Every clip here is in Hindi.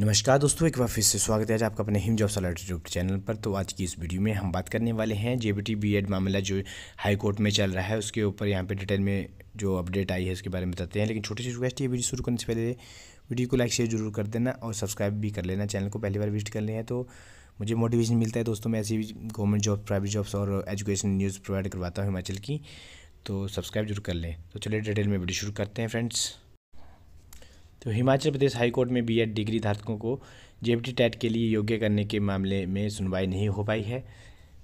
नमस्कार दोस्तों एक बार फिर से स्वागत है आज आपका अपने हिम जॉब सलाट यूट्यूब चैनल पर तो आज की इस वीडियो में हम बात करने वाले हैं जेबीटी बीएड मामला जो हाई कोर्ट में चल रहा है उसके ऊपर यहाँ पे डिटेल में जो अपडेट आई है उसके बारे में बताते हैं लेकिन छोटी सी रिक्वेस्ट ये वीडियो शुरू करने से पहले वीडियो को लाइक शेयर जरूर कर देना और सब्सक्राइब भी कर लेना चैनल को पहली बार विजिट कर लेना है तो मुझे मोटिवेशन मिलता है दोस्तों मैं ऐसी गवर्नमेंट जॉब प्राइवेट जॉब्स और एजुकेशन न्यूज़ प्रोवाइड करवाता हूँ हिमाचल की तो सब्सक्राइब जरूर कर लें तो चलिए डिटेल में वीडियो शुरू करते हैं फ्रेंड्स तो हिमाचल प्रदेश हाईकोर्ट में बी एड डिग्री धारकों को जेपीटी टैट के लिए योग्य करने के मामले में सुनवाई नहीं हो पाई है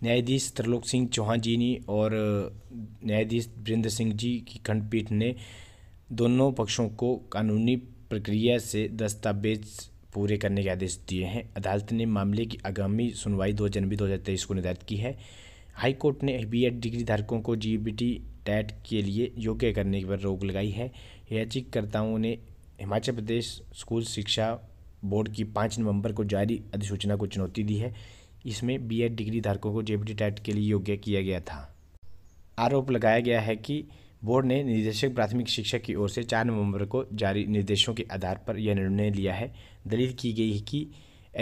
न्यायाधीश त्रिलोक सिंह चौहान जी ने और न्यायाधीश वीरेंद्र सिंह जी की खंडपीठ ने दोनों पक्षों को कानूनी प्रक्रिया से दस्तावेज पूरे करने के आदेश दिए हैं अदालत ने मामले की आगामी सुनवाई 2 जनवरी 2023 को निर्धारित की है हाई कोर्ट ने बी एड डिग्री धारकों को जी बी टी टैट के लिए योग्य करने पर रोक लगाई है याचिककर्ताओं ने हिमाचल प्रदेश स्कूल शिक्षा बोर्ड की पाँच नवंबर को जारी अधिसूचना को चुनौती दी है इसमें बीएड डिग्री धारकों को जेपीटी टाइट के लिए योग्य किया गया था आरोप लगाया गया है कि बोर्ड ने निदेशक प्राथमिक शिक्षा की ओर से चार नवंबर को जारी निर्देशों के आधार पर यह निर्णय लिया है दलील की गई है कि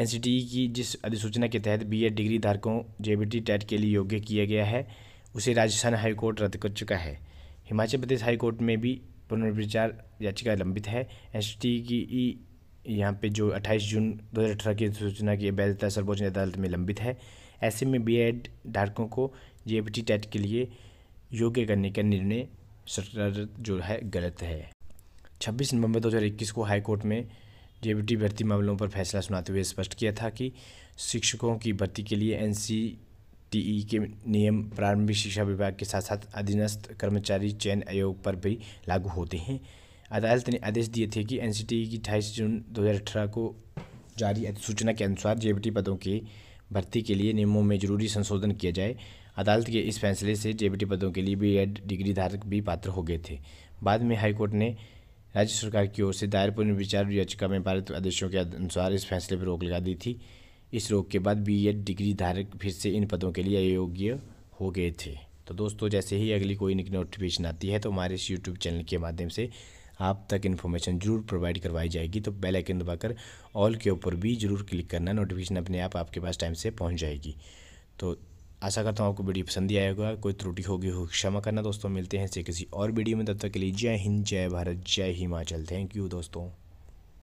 एन e की जिस अधिसूचना के तहत बी डिग्री धारकों जे टेट के लिए योग्य किया गया है उसे राजस्थान हाईकोर्ट रद्द कर चुका है हिमाचल प्रदेश हाईकोर्ट में भी पुनर्विचार याचिका लंबित है एस टी की ई यहाँ पे जो 28 जून 2018 की सूचना की वैधता सर्वोच्च अदालत में लंबित है ऐसे में बी एड धारकों को टी टेट के लिए योग्य करने का निर्णय सरकार जो है गलत है 26 नवंबर 2021 को हाई कोर्ट में टी भर्ती मामलों पर फैसला सुनाते हुए स्पष्ट किया था कि शिक्षकों की भर्ती के लिए एन टीई के नियम प्रारंभिक शिक्षा विभाग के साथ साथ अधीनस्थ कर्मचारी चयन आयोग पर भी लागू होते हैं अदालत ने आदेश दिए थे कि एन की अठाईस जून 2018 को जारी अधिसूचना के अनुसार जेबीटी पदों के भर्ती के लिए नियमों में जरूरी संशोधन किया जाए अदालत के इस फैसले से जेबीटी पदों के लिए बी एड डिग्री धारक भी पात्र हो गए थे बाद में हाईकोर्ट ने राज्य सरकार की ओर से दायर पुनर्विचार याचिका में पारित आदेशों के अनुसार इस फैसले पर रोक लगा दी थी इस रोग के बाद बीएड डिग्री धारक फिर से इन पदों के लिए अयोग्य हो गए थे तो दोस्तों जैसे ही अगली कोई नोटिफिकेशन आती है तो हमारे इस यूट्यूब चैनल के माध्यम से आप तक इन्फॉर्मेशन जरूर प्रोवाइड करवाई जाएगी तो बेल आइकन दबाकर ऑल के ऊपर भी जरूर क्लिक करना नोटिफिकेशन अपने आप आपके पास टाइम से पहुंच जाएगी तो आशा करता हूँ आपको वीडियो पसंद ही आया होगा कोई त्रुटि होगी हो क्षमा करना दोस्तों मिलते हैं से किसी और वीडियो में तब तक के लिए जय हिंद जय भारत जय हिमाचल थैंक यू दोस्तों